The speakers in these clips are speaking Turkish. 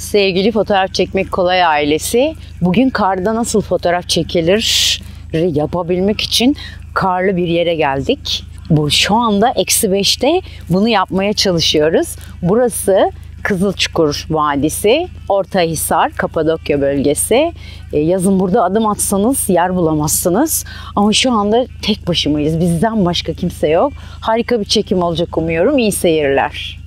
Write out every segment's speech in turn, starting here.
Sevgili fotoğraf çekmek kolay ailesi, bugün karda nasıl fotoğraf çekilir yapabilmek için karlı bir yere geldik. Bu şu anda eksi 5'te bunu yapmaya çalışıyoruz. Burası Kızılçukur Vadisi, orta hisar Kapadokya bölgesi. E, yazın burada adım atsanız yer bulamazsınız. Ama şu anda tek başımayız. Bizden başka kimse yok. Harika bir çekim olacak umuyorum. İyi seyirler.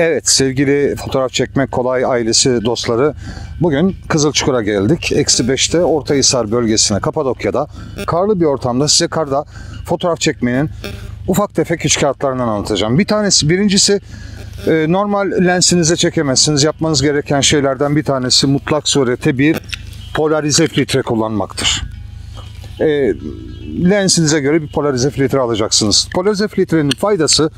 Evet sevgili fotoğraf çekmek kolay ailesi dostları bugün Kızılçukur'a geldik. Eksi 5'te Ortahisar bölgesine Kapadokya'da karlı bir ortamda size karda fotoğraf çekmenin ufak tefek üç kağıtlarından anlatacağım. Bir tanesi birincisi e, normal lensinize çekemezsiniz. Yapmanız gereken şeylerden bir tanesi mutlak surete bir polarize filtre kullanmaktır. E, lensinize göre bir polarize filtre alacaksınız. Polarize filtrenin faydası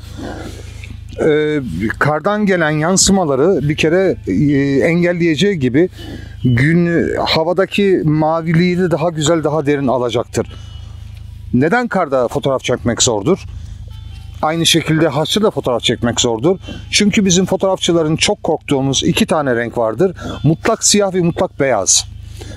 e, kardan gelen yansımaları bir kere e, engelleyeceği gibi gün havadaki maviliği de daha güzel daha derin alacaktır. Neden karda fotoğraf çekmek zordur? Aynı şekilde haçlı da fotoğraf çekmek zordur. Çünkü bizim fotoğrafçıların çok korktuğumuz iki tane renk vardır. Mutlak siyah ve mutlak beyaz.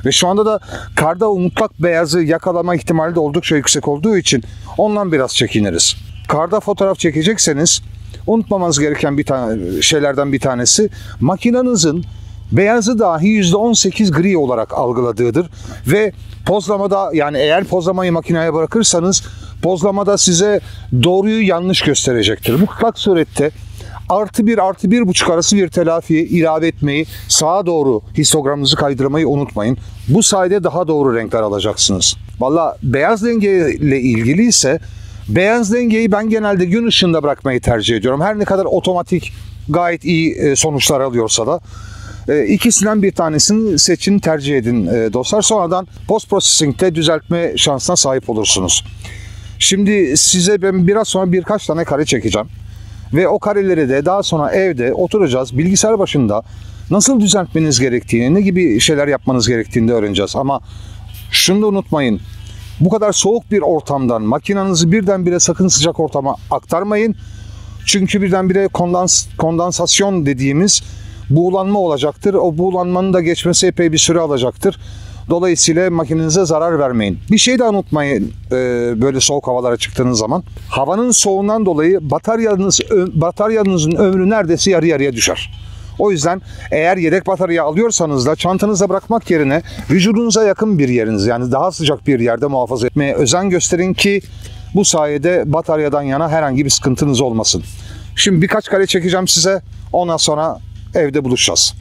Ve şu anda da karda o mutlak beyazı yakalama ihtimali de oldukça yüksek olduğu için ondan biraz çekiniriz. Karda fotoğraf çekecekseniz unutmamanız gereken bir tane şeylerden bir tanesi makinanızın beyazı dahi %18 gri olarak algıladığıdır ve pozlamada yani eğer pozlamayı makineye bırakırsanız pozlamada size doğruyu yanlış gösterecektir. Mutlak surette artı bir artı bir buçuk arası bir telafiye ilave etmeyi sağa doğru histogramınızı kaydırmayı unutmayın. Bu sayede daha doğru renkler alacaksınız. Valla beyaz denge ilgili ise Beyaz dengeyi ben genelde gün ışığında bırakmayı tercih ediyorum. Her ne kadar otomatik gayet iyi e, sonuçlar alıyorsa da. E, ikisinden bir tanesini seçin tercih edin e, dostlar. Sonradan post processing'te düzeltme şansına sahip olursunuz. Şimdi size ben biraz sonra birkaç tane kare çekeceğim. Ve o kareleri de daha sonra evde oturacağız bilgisayar başında nasıl düzeltmeniz gerektiğini, ne gibi şeyler yapmanız gerektiğini de öğreneceğiz. Ama şunu da unutmayın. Bu kadar soğuk bir ortamdan makinenizi birdenbire sakın sıcak ortama aktarmayın. Çünkü birdenbire kondans, kondansasyon dediğimiz buğulanma olacaktır. O buğulanmanın da geçmesi epey bir süre alacaktır. Dolayısıyla makinenize zarar vermeyin. Bir şey de unutmayın e, böyle soğuk havalara çıktığınız zaman. Havanın soğuğundan dolayı bataryanız, ö, bataryanızın ömrü neredeyse yarı yarıya düşer. O yüzden eğer yedek batarya alıyorsanız da çantanıza bırakmak yerine vücudunuza yakın bir yeriniz yani daha sıcak bir yerde muhafaza etmeye özen gösterin ki bu sayede bataryadan yana herhangi bir sıkıntınız olmasın. Şimdi birkaç kare çekeceğim size ondan sonra evde buluşacağız.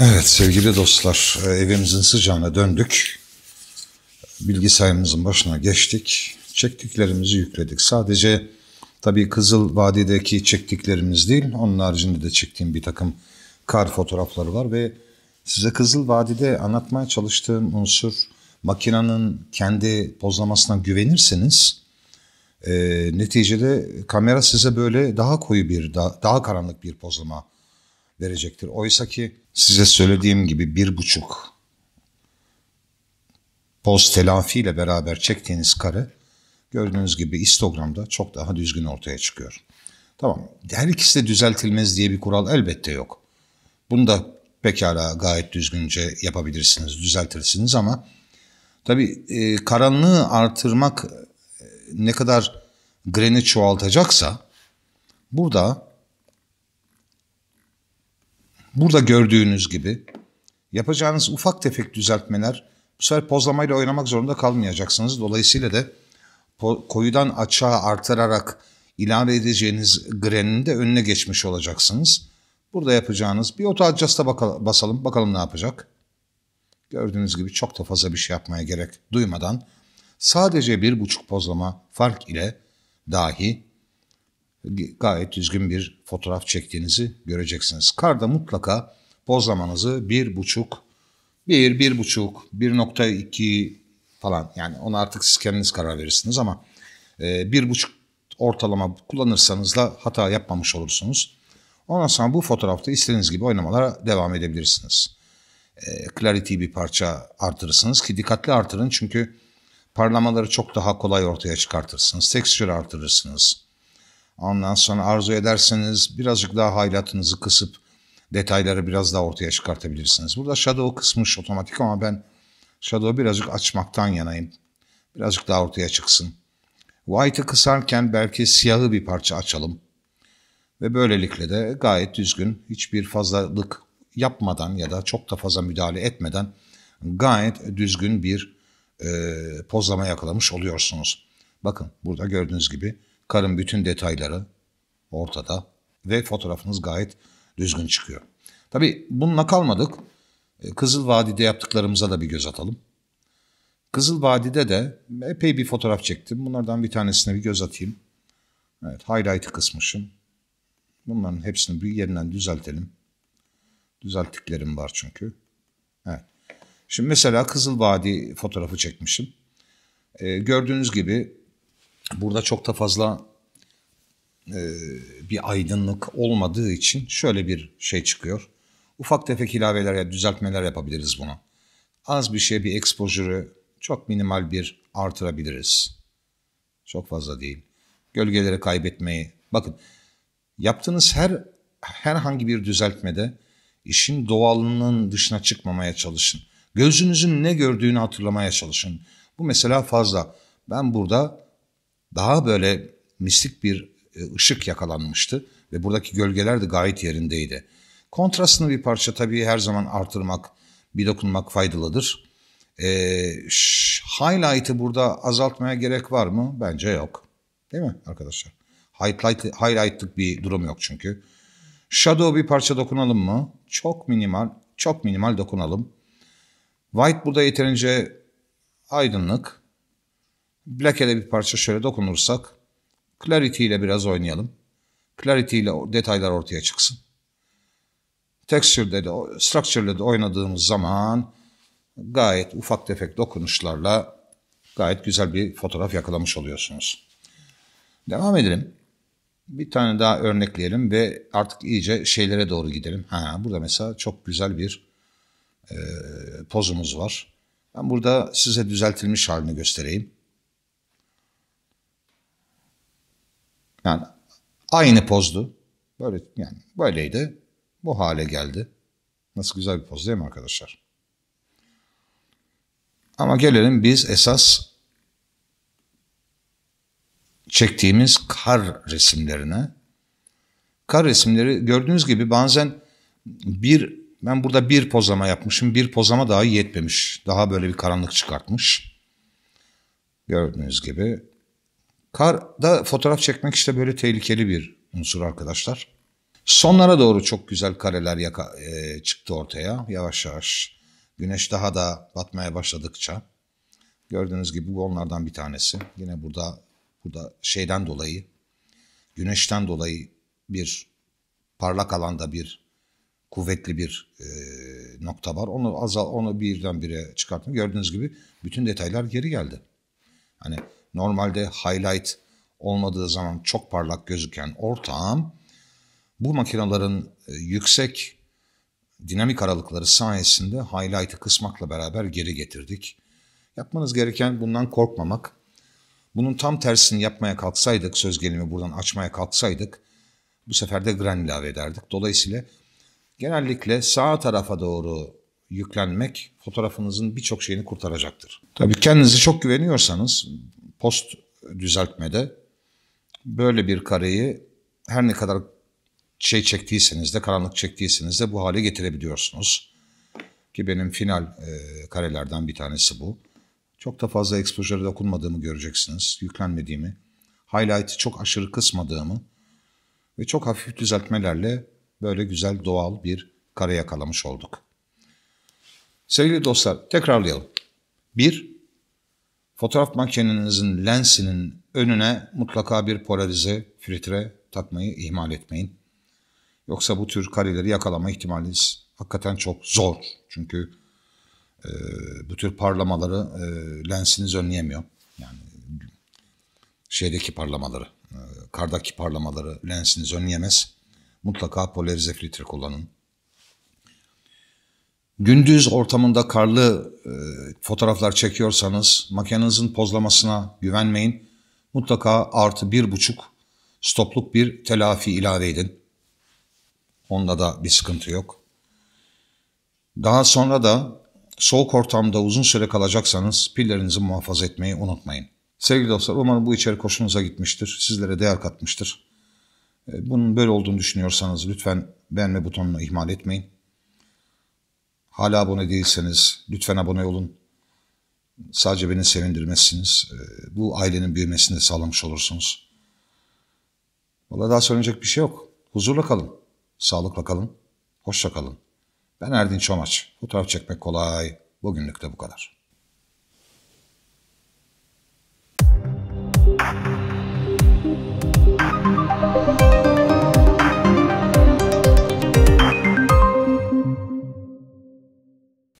Evet sevgili dostlar e, evimizin sıcağına döndük. Bilgisayarımızın başına geçtik. Çektiklerimizi yükledik. Sadece tabii Kızıl Vadi'deki çektiklerimiz değil onun haricinde de çektiğim bir takım kar fotoğrafları var ve size Kızıl Vadi'de anlatmaya çalıştığım unsur makinenin kendi pozlamasına güvenirseniz e, neticede kamera size böyle daha koyu bir daha, daha karanlık bir pozlama verecektir. Oysa ki size söylediğim gibi bir buçuk poz telafi ile beraber çektiğiniz kare gördüğünüz gibi Instagram'da çok daha düzgün ortaya çıkıyor. Tamam her ikisi de düzeltilmez diye bir kural elbette yok. Bunu da pekala gayet düzgünce yapabilirsiniz, düzeltirsiniz ama tabii e, karanlığı artırmak e, ne kadar greni çoğaltacaksa burada Burada gördüğünüz gibi yapacağınız ufak tefek düzeltmeler bu sefer pozlamayla oynamak zorunda kalmayacaksınız. Dolayısıyla da koyudan açığa artırarak ilave edeceğiniz grenin de önüne geçmiş olacaksınız. Burada yapacağınız bir auto adjust'a basalım bakalım ne yapacak. Gördüğünüz gibi çok da fazla bir şey yapmaya gerek duymadan sadece bir buçuk pozlama fark ile dahi gayet düzgün bir fotoğraf çektiğinizi göreceksiniz. Karda mutlaka bozlamanızı bir buçuk, bir, bir buçuk, 1.2 falan yani onu artık siz kendiniz karar verirsiniz ama e, bir buçuk ortalama kullanırsanız da hata yapmamış olursunuz. Ondan sonra bu fotoğrafta istediğiniz gibi oynamalara devam edebilirsiniz. E, clarity bir parça artırırsınız ki dikkatli artırın çünkü parlamaları çok daha kolay ortaya çıkartırsınız. Texture artırırsınız. Ondan sonra arzu ederseniz birazcık daha highlight'ınızı kısıp detayları biraz daha ortaya çıkartabilirsiniz. Burada shadow kısmış otomatik ama ben shadow'u birazcık açmaktan yanayım. Birazcık daha ortaya çıksın. White'ı kısarken belki siyahı bir parça açalım. Ve böylelikle de gayet düzgün, hiçbir fazlalık yapmadan ya da çok da fazla müdahale etmeden gayet düzgün bir e, pozlama yakalamış oluyorsunuz. Bakın burada gördüğünüz gibi Karın bütün detayları ortada ve fotoğrafınız gayet düzgün çıkıyor. Tabi bununla kalmadık. E, Kızıl Vadi'de yaptıklarımıza da bir göz atalım. Kızıl Vadi'de de epey bir fotoğraf çektim. Bunlardan bir tanesine bir göz atayım. Evet, highlight'ı kısmışım. Bunların hepsini bir yerinden düzeltelim. Düzelttiklerim var çünkü. Evet. Şimdi mesela Kızıl Vadi fotoğrafı çekmişim. Ee, gördüğünüz gibi burada çok da fazla e, bir aydınlık olmadığı için şöyle bir şey çıkıyor. Ufak tefek ilaveler ya düzeltmeler yapabiliriz bunu. Az bir şey, bir ekspojürü çok minimal bir artırabiliriz. Çok fazla değil. Gölgeleri kaybetmeyi. Bakın yaptığınız her herhangi bir düzeltmede işin doğalının dışına çıkmamaya çalışın. Gözünüzün ne gördüğünü hatırlamaya çalışın. Bu mesela fazla. Ben burada daha böyle mistik bir e, ışık yakalanmıştı ve buradaki gölgeler de gayet yerindeydi. Kontrastını bir parça tabii her zaman artırmak, bir dokunmak faydalıdır. E, highlight'ı burada azaltmaya gerek var mı? Bence yok. Değil mi arkadaşlar? Highlight, highlight'lık bir durum yok çünkü. Shadow bir parça dokunalım mı? Çok minimal, çok minimal dokunalım. White burada yeterince aydınlık. Black'e de bir parça şöyle dokunursak Clarity ile biraz oynayalım. Clarity ile detaylar ortaya çıksın. Texture'de de, Structure'de de oynadığımız zaman gayet ufak tefek dokunuşlarla gayet güzel bir fotoğraf yakalamış oluyorsunuz. Devam edelim. Bir tane daha örnekleyelim ve artık iyice şeylere doğru gidelim. Ha, burada mesela çok güzel bir e, pozumuz var. Ben burada size düzeltilmiş halini göstereyim. Yani aynı pozdu. Böyle yani böyleydi. Bu hale geldi. Nasıl güzel bir poz değil mi arkadaşlar? Ama gelelim biz esas çektiğimiz kar resimlerine. Kar resimleri gördüğünüz gibi bazen bir ben burada bir pozlama yapmışım. Bir pozlama daha yetmemiş. Daha böyle bir karanlık çıkartmış. Gördüğünüz gibi Karda fotoğraf çekmek işte böyle tehlikeli bir unsur arkadaşlar. Sonlara doğru çok güzel kareler yaka, e, çıktı ortaya yavaş yavaş. Güneş daha da batmaya başladıkça. Gördüğünüz gibi bu onlardan bir tanesi. Yine burada burada şeyden dolayı, güneşten dolayı bir parlak alanda bir kuvvetli bir e, nokta var. Onu azal, onu birden bire çıkarttım. Gördüğünüz gibi bütün detaylar geri geldi. Hani normalde highlight olmadığı zaman çok parlak gözüken ortağım bu makinelerin e, yüksek dinamik aralıkları sayesinde highlight'ı kısmakla beraber geri getirdik. Yapmanız gereken bundan korkmamak. Bunun tam tersini yapmaya kalksaydık, söz gelimi buradan açmaya kalksaydık bu sefer de gran ilave ederdik. Dolayısıyla genellikle sağ tarafa doğru yüklenmek fotoğrafınızın birçok şeyini kurtaracaktır. Tabii kendinizi çok güveniyorsanız post düzeltmede böyle bir kareyi her ne kadar şey çektiyseniz de karanlık çektiyseniz de bu hale getirebiliyorsunuz. Ki benim final e, karelerden bir tanesi bu. Çok da fazla exposure'a dokunmadığımı göreceksiniz. Yüklenmediğimi, highlight'ı çok aşırı kısmadığımı ve çok hafif düzeltmelerle böyle güzel doğal bir kare yakalamış olduk. Sevgili dostlar tekrarlayalım. 1. Fotoğraf makinenizin lensinin önüne mutlaka bir polarize filtre takmayı ihmal etmeyin. Yoksa bu tür kareleri yakalama ihtimaliniz hakikaten çok zor. Çünkü e, bu tür parlamaları e, lensiniz önleyemiyor. Yani şeydeki parlamaları, e, kardaki parlamaları lensiniz önleyemez. Mutlaka polarize filtre kullanın. Gündüz ortamında karlı e, fotoğraflar çekiyorsanız makinenizin pozlamasına güvenmeyin. Mutlaka artı bir buçuk stopluk bir telafi ilave edin. Onda da bir sıkıntı yok. Daha sonra da soğuk ortamda uzun süre kalacaksanız pillerinizi muhafaza etmeyi unutmayın. Sevgili dostlar umarım bu içerik hoşunuza gitmiştir. Sizlere değer katmıştır. E, bunun böyle olduğunu düşünüyorsanız lütfen beğenme butonunu ihmal etmeyin. Hala abone değilseniz lütfen abone olun. Sadece beni sevindirmezsiniz. Ee, bu ailenin büyümesini de sağlamış olursunuz. Valla daha söyleyecek bir şey yok. Huzurla kalın. Sağlıkla kalın. Hoşça kalın. Ben Erdin Çomaç. Fotoğraf çekmek kolay. Bugünlük de bu kadar.